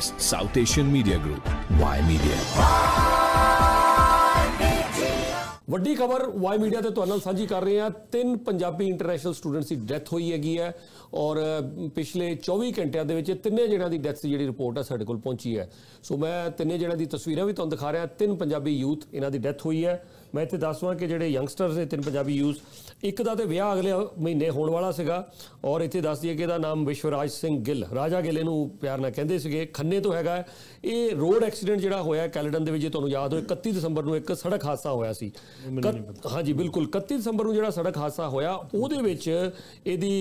Focus, South Asian Media Group, Y Media. ਵੱਡੀ ਖਬਰ Y media ਤੇ ਤੁਹਾਨੂੰ ਸਾਂਝੀ ਕਰ ਰਹੇ ਹਾਂ ਤਿੰਨ ਪੰਜਾਬੀ ਇੰਟਰਨੈਸ਼ਨਲ ਸਟੂਡੈਂਟਸ ਦੀ ਡੈਥ ਹੋਈ ਹੈਗੀ ਹੈ ਔਰ ਪਿਛਲੇ 24 ਘੰਟਿਆਂ ਦੇ ਵਿੱਚ ਤਿੰਨੇ ਜਿਹੜਾਂ ਦੀ ਡੈਥ ਜਿਹੜੀ ਰਿਪੋਰਟ ਹੈ ਸਾਡੇ ਕੋਲ ਪਹੁੰਚੀ ਹੈ ਸੋ ਮੈਂ ਤਿੰਨੇ ਜਿਹੜਾਂ ਦੀ ਤਸਵੀਰਾਂ ਵੀ ਤੁਹਾਨੂੰ ਦਿਖਾ ਰਿਹਾ ਤਿੰਨ ਪੰਜਾਬੀ ਯੂਥ ਇਹਨਾਂ ਦੀ ਡੈਥ ਹੋਈ ਹੈ ਮੈਂ ਇੱਥੇ ਦੱਸਵਾਂ ਕਿ ਜਿਹੜੇ ਯੰਗਸਟਰਸ ਨੇ ਤਿੰਨ ਪੰਜਾਬੀ ਯੂਥ ਇੱਕ ਦਾ ਤੇ ਵਿਆਹ ਅਗਲੇ ਮਹੀਨੇ ਹੋਣ ਵਾਲਾ ਸੀਗਾ ਔਰ ਇੱਥੇ ਦੱਸ ਦਈਏ ਕਿ ਇਹਦਾ ਨਾਮ ਵਿਸ਼ਵਰਾਜ ਸਿੰਘ ਗਿੱਲ ਰਾਜਾ ਗਿੱਲ ਨੂੰ ਪਿਆਰ ਨਾਲ ਕਹਿੰਦੇ ਸੀਗੇ ਖੰਨੇ ਤੋਂ ਹੈਗਾ ਇਹ ਰੋਡ ਐਕਸੀਡੈਂਟ ਜਿਹੜਾ ਹੋਇਆ ਕੈਲਡਨ ਦੇ ਵਿੱਚ ਜੇ ਤੁਹਾਨੂੰ ਯਾਦ ਹੋ 31 ਦਸੰਬਰ ਨੂੰ ਇੱਕ ਸੜਕ ਹਾਦਸਾ ਹੋਇਆ ਸੀ ਹਾਂਜੀ ਬਿਲਕੁਲ 31 ਦਸੰਬਰ ਨੂੰ ਜਿਹੜਾ ਸੜਕ ਹਾਦਸਾ ਹੋਇਆ ਉਹਦੇ ਵਿੱਚ ਇਹਦੀ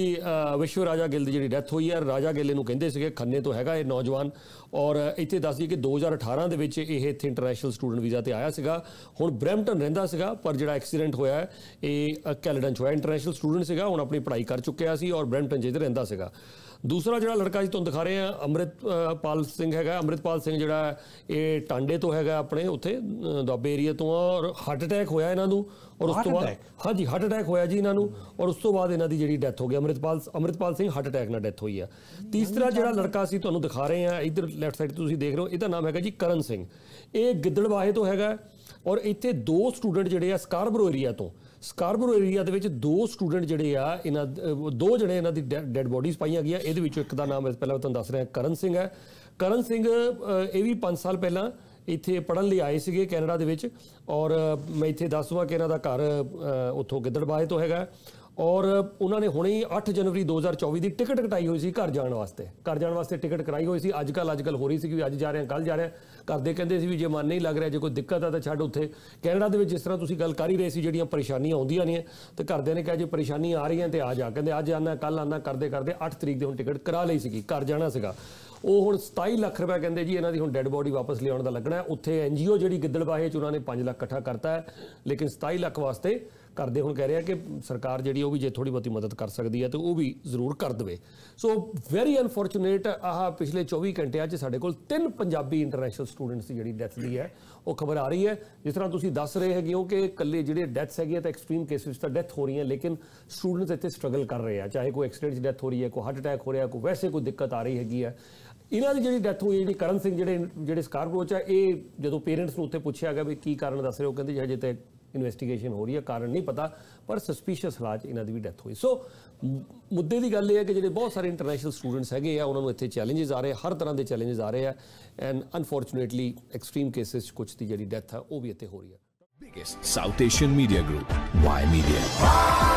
ਵਿਸ਼ਵਰਾਜਾ ਗਿੱਲ ਦੀ ਜਿਹੜੀ ਡੈਥ ਹੋਈ ਹੈ ਰਾਜਾ ਗਿੱਲ ਨੂੰ ਕਹਿੰਦੇ ਸੀਗੇ ਖੰਨੇ ਤੋਂ ਹੈਗਾ ਇਹ ਨੌਜਵਾਨ ਔਰ ਇੱਥੇ ਦੱਸ ਦਈਏ ਕਿ 2018 ਦੇ ਵਿੱਚ ਇਹ ਇੱਥੇ ਇੰਟਰਨੈਸ਼ਨਲ ਸਟੂਡੈਂਟ ਵੀਜ਼ਾ ਤੇ ਆਇਆ ਸੀਗਾ ਹੁਣ ਬ੍ਰੈਂਪਟਨ ਰਹਿੰਦਾ ਸੀਗਾ ਪਰ ਜਿਹੜਾ ਐਕਸੀਡੈਂਟ ਹੋਇਆ ਇਹ ਕੈਨੇਡਾ ਚ ਹੋਇਆ ਇੰਟਰਨੈਸ਼ਨਲ ਸਟੂਡੈਂਟ ਸੀਗਾ ਹੁਣ ਆਪਣੀ ਪੜ੍ਹਾਈ ਕਰ ਚੁੱਕਿਆ ਸੀ ਔਰ ਬ੍ਰੈਂਟਨ ਚ ਰਹਿੰਦਾ ਸੀਗਾ ਦੂਸਰਾ ਜਿਹੜਾ ਲੜਕਾ ਜੀ ਤੁਹਾਨੂੰ ਦਿਖਾ ਰਹੇ ਆ ਅਮਰਿਤਪਾਲ ਸਿੰਘ ਹੈਗਾ ਅਮਰਿਤਪਾਲ ਸਿੰਘ ਜਿਹੜਾ ਇਹ ਟਾਂਡੇ ਤੋਂ ਹੈਗਾ ਆਪਣੇ ਉੱਥੇ ਦੋਬੇ ਏਰੀਆ ਤੋਂ ਔਰ ਹਾਰਟ ਅਟੈਕ ਹੋਇਆ ਇਹਨਾਂ ਨੂੰ ਔਰ ਉਸ ਤੋਂ ਬਾਅਦ ਹਾਂਜੀ ਹਾਰਟ ਅਟੈਕ ਹੋਇਆ ਜੀ ਇਹਨਾਂ ਨੂੰ ਔਰ ਉਸ ਤੋਂ ਬਾਅਦ ਇਹਨਾਂ ਦੀ ਜਿਹੜੀ ਡੈਥ ਹੋ ਗਈ ਅਮਰਿਤਪਾਲ ਅਮਰਿਤਪਾਲ ਸਿੰਘ ਹਾਰਟ ਅਟੈਕ ਨਾਲ ਡੈਥ ਹੋਈ ਆ ਤੀਸਰਾ ਜਿਹੜਾ ਲੜਕਾ ਸੀ ਤੁਹਾਨੂੰ ਦਿਖਾ ਰਹੇ ਆ ਇਧਰ ਲੈਫਟ ਸਾਈਡ ਤੁਸੀਂ ਦੇਖ ਰਹੇ ਹੋ ਇਹਦਾ ਨਾਮ ਹੈਗਾ ਜੀ ਕਰਨ ਸਿੰਘ ਇਹ ਗਿੱਦੜਵਾਹੇ ਤੋਂ ਹੈਗਾ ਔਰ ਇੱਥੇ ਦੋ ਸਟੂਡੈਂਟ ਜਿਹੜੇ ਆ ਸਕਾਰਬਰੋ ਏਰੀਆ ਤੋਂ ਸਕਾਰਬਰੋ ਏਰੀਆ ਦੇ ਵਿੱਚ ਦੋ ਸਟੂਡੈਂਟ ਜਿਹੜੇ ਆ ਇਹਨਾਂ ਦੋ ਜਿਹੜੇ ਇਹਨਾਂ ਦੀ ਡੈੱਡ ਬੋਡੀਜ਼ ਪਾਈਆਂ ਗਈਆਂ ਇਹਦੇ ਵਿੱਚੋਂ ਇੱਕ ਦਾ ਨਾਮ ਪਹਿਲਾਂ ਮੈਂ ਤੁਹਾਨੂੰ ਦੱਸ ਰਿਹਾ ਕਰਨ ਸਿੰਘ ਹੈ ਕਰਨ ਸਿੰਘ ਇਹ ਵੀ 5 ਸਾਲ ਪਹਿਲਾਂ ਇੱਥੇ ਪੜਨ ਲਈ ਆਏ ਸੀਗੇ ਕੈਨੇਡਾ ਦੇ ਵਿੱਚ ਔਰ ਮੈਂ ਇੱਥੇ ਦੱਸ ਦਵਾਂ ਕਿ ਇਹਨਾਂ ਦਾ ਘਰ ਉੱਥੋਂ ਗਿੱਦੜਬਾਹੇ ਤੋਂ ਹੈਗਾ ਔਰ ਉਹਨਾਂ ਨੇ ਹੁਣੇ ਹੀ 8 ਜਨਵਰੀ 2024 ਦੀ ਟਿਕਟ ਕਟਾਈ ਹੋਈ ਸੀ ਘਰ ਜਾਣ ਵਾਸਤੇ ਘਰ ਜਾਣ ਵਾਸਤੇ ਟਿਕਟ ਕਰਾਈ ਹੋਈ ਸੀ ਅੱਜ ਕੱਲ ਅੱਜ ਕੱਲ ਹੋ ਰਹੀ ਸੀ ਕਿ ਅੱਜ ਜਾ ਰਹੇ ਹਾਂ ਕੱਲ ਜਾ ਰਹੇ ਹਾਂ ਕਹਿੰਦੇ ਸੀ ਵੀ ਜੇ ਮਨ ਨਹੀਂ ਲੱਗ ਰਿਹਾ ਜੇ ਕੋਈ ਦਿੱਕਤ ਆ ਤਾਂ ਛੱਡ ਉੱਥੇ ਕੈਨੇਡਾ ਦੇ ਵਿੱਚ ਜਿਸ ਤਰ੍ਹਾਂ ਤੁਸੀਂ ਗੱਲ ਕਰ ਹੀ ਰਹੇ ਸੀ ਜਿਹੜੀਆਂ ਪਰੇਸ਼ਾਨੀਆਂ ਆਉਂਦੀਆਂ ਨੇ ਤੇ ਕਰਦੇ ਨੇ ਕਿ ਜੇ ਪਰੇਸ਼ਾਨੀਆਂ ਆ ਰਹੀਆਂ ਤੇ ਆ ਜਾ ਕਹਿੰਦੇ ਅੱਜ ਆਣਾ ਕੱਲ ਆਣਾ ਕਰਦੇ ਕਰਦੇ 8 ਤਰੀਕ ਦੇ ਹੁਣ ਟਿਕਟ ਕਰਾ ਲਈ ਸੀਗੀ ਘਰ ਜਾਣਾ ਸੀਗਾ ਉਹ ਹੁਣ 27 ਲੱਖ ਰੁਪਏ ਕਹਿੰਦੇ ਜੀ ਇਹਨਾਂ ਦੀ ਹੁਣ ਡੈੱਡ ਬੋਡੀ ਵਾਪਸ ਲਿਆਉਣ ਦਾ ਲੱਗਣਾ ਉੱਥੇ ਐਨਜੀਓ ਜਿਹੜੀ ਗਿੱਦੜਵਾਹੇ ਚ ਉਹਨਾਂ ਨੇ 5 ਲੱਖ ਇਕੱਠਾ ਕਰਤਾ ਹੈ ਲੇਕਿਨ 27 ਲੱਖ ਵਾਸਤੇ ਕਰਦੇ ਹੁਣ ਕਹਿ ਰਿਹਾ ਕਿ ਸਰਕਾਰ ਜਿਹੜੀ ਉਹ ਵੀ ਜੇ ਥੋੜੀ ਬਹੁਤੀ ਮਦਦ ਕਰ ਸਕਦੀ ਹੈ ਤੇ ਉਹ ਵੀ ਜ਼ਰੂਰ ਕਰ ਦਵੇ ਸੋ ਵੈਰੀ ਅਨਫੋਰਚੂਨੇਟ ਆਹ ਪਿਛਲੇ 24 ਘੰਟਿਆਂ 'ਚ ਸਾਡੇ ਕੋਲ ਤਿੰਨ ਪੰਜਾਬੀ ਇੰਟਰਨੈਸ਼ਨਲ ਸਟੂਡੈਂਟਸ ਦੀ ਜਿਹੜੀ ਡੈਥ ਦੀ ਹੈ ਉਹ ਖਬਰ ਆ ਰਹੀ ਹੈ ਜਿਸ ਤਰ੍ਹਾਂ ਤੁਸੀਂ ਦੱਸ ਰਹੇ ਹੈਗੇ ਹੋ ਕਿ ਕੱਲੇ ਜਿਹੜੇ ਡੈਥਸ ਹੈਗੀਆਂ ਤਾਂ ਐਕਸਟ੍ਰੀਮ ਕੇਸਿਸ ਤਾਂ ਡੈਥ ਹੋ ਰਹੀਆਂ ਲੇਕਿਨ ਸਟੂਡੈਂਟਸ ਇੱਥੇ ਸਟਰਗਲ ਕਰ ਰਹੇ ਆ ਚਾਹੇ ਕੋਈ ਐਕਸੀਡੈਂਟ ਡੈਥ ਹੋ ਰਹੀ ਹੈ ਕੋਈ ਹਾਰਟ ਅਟੈਕ ਹੋ ਰਿਹਾ ਕੋਈ ਵੈਸੇ ਕੋਈ ਦਿੱਕਤ ਆ ਰਹੀ ਹੈਗੀ ਹੈ ਇਹਨਾਂ ਦੀ ਜਿਹੜੀ ਡੈਥ ਹੋਈ ਜਿਹੜੀ ਕਰਨ ਸਿੰਘ ਜਿਹੜੇ ਜਿਹੜੇ ਸਕਾਰਪਰੋ ਆ ਇਹ ਜਦੋਂ ਪੇਰੈਂਟਸ ਨੂੰ ਉੱਥੇ ਪੁੱਛਿਆ ਗਿਆ ਵੀ ਕੀ ਕਾਰਨ ਦੱਸ ਰਹੇ ਹੋ ਕਹਿੰਦੇ ਹਜੇ ਤੇ ਇਨਵੈਸਟੀਗੇਸ਼ਨ ਹੋ ਰਹੀ ਹੈ ਕਾਰਨ ਨਹੀਂ ਪਤਾ ਪਰ ਸਸਪੀਸ਼ੀਅਸ ਹਾਲਾਤ ਇਹਨਾਂ ਦੀ ਵੀ ਡੈਥ ਹੋਈ ਸੋ ਮੁੱਦੇ ਦੀ ਗੱਲ ਇਹ ਹੈ ਕਿ ਜਿਹੜੇ ਬਹੁਤ ਸਾਰੇ ਇੰਟਰਨੈਸ਼ਨਲ ਸਟੂਡੈਂਟਸ ਹੈਗੇ ਆ ਉਹਨਾਂ ਨੂੰ ਇੱਥੇ ਚੈਲੰਜਸ ਆ ਰਹੇ ਹਰ ਤਰ੍ਹਾਂ ਦੇ ਚੈਲੰਜਸ ਆ ਰਹੇ ਆ ਐਂਡ ਅਨਫੋਰਚੂਨੇਟਲੀ ਐਕਸਟ੍ਰੀਮ ਕੇਸਿਸ ਚ ਕੁਝ ਦੀ ਜਿਹੜੀ ਡੈਥ ਆ ਉਹ ਵੀ ਇੱਥੇ ਹੋ ਰਹੀ ਹੈ biggest South Asian media group Y media